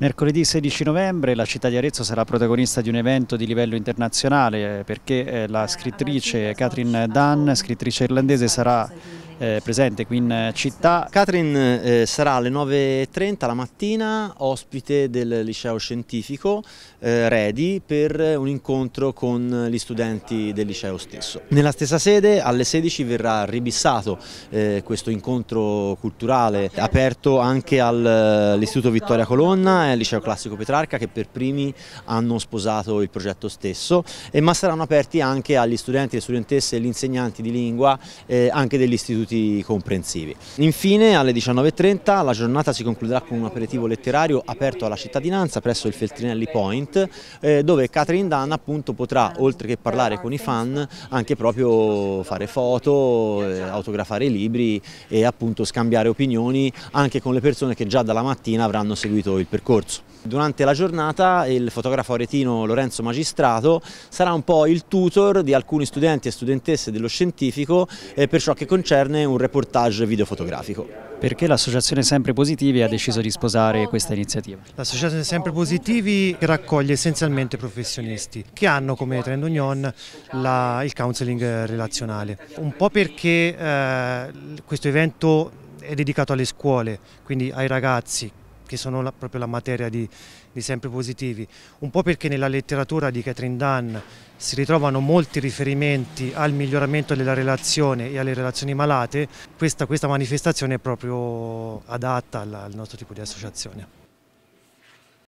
Mercoledì 16 novembre la città di Arezzo sarà protagonista di un evento di livello internazionale eh, perché eh, la eh, scrittrice Catherine Dunn, scrittrice irlandese, sarà eh, presente qui in eh, città. Catherine eh, sarà alle 9.30 la mattina ospite del liceo scientifico eh, Redi per un incontro con gli studenti del liceo stesso. Nella stessa sede alle 16 verrà ribissato eh, questo incontro culturale aperto anche all'Istituto eh, Vittoria Colonna e al liceo classico Petrarca che per primi hanno sposato il progetto stesso, ma saranno aperti anche agli studenti, le studentesse e gli insegnanti di lingua anche dell'istituto aiuti comprensivi. Infine alle 19.30 la giornata si concluderà con un aperitivo letterario aperto alla cittadinanza presso il Feltrinelli Point eh, dove Catherine Dunn appunto potrà oltre che parlare con i fan anche proprio fare foto, eh, autografare i libri e appunto scambiare opinioni anche con le persone che già dalla mattina avranno seguito il percorso. Durante la giornata il fotografo aretino Lorenzo Magistrato sarà un po' il tutor di alcuni studenti e studentesse dello scientifico eh, per ciò che concerne produzione, un reportage videofotografico. Perché l'Associazione Sempre Positivi ha deciso di sposare questa iniziativa? L'Associazione Sempre Positivi raccoglie essenzialmente professionisti che hanno come trend union la, il counseling relazionale, un po' perché eh, questo evento è dedicato alle scuole, quindi ai ragazzi che sono la, proprio la materia di, di, Sempre Positivi, un po' perché nella letteratura di Catherine Dunn si ritrovano molti riferimenti al miglioramento della relazione e alle relazioni malate, questa, questa manifestazione è proprio adatta alla, al nostro tipo di associazione.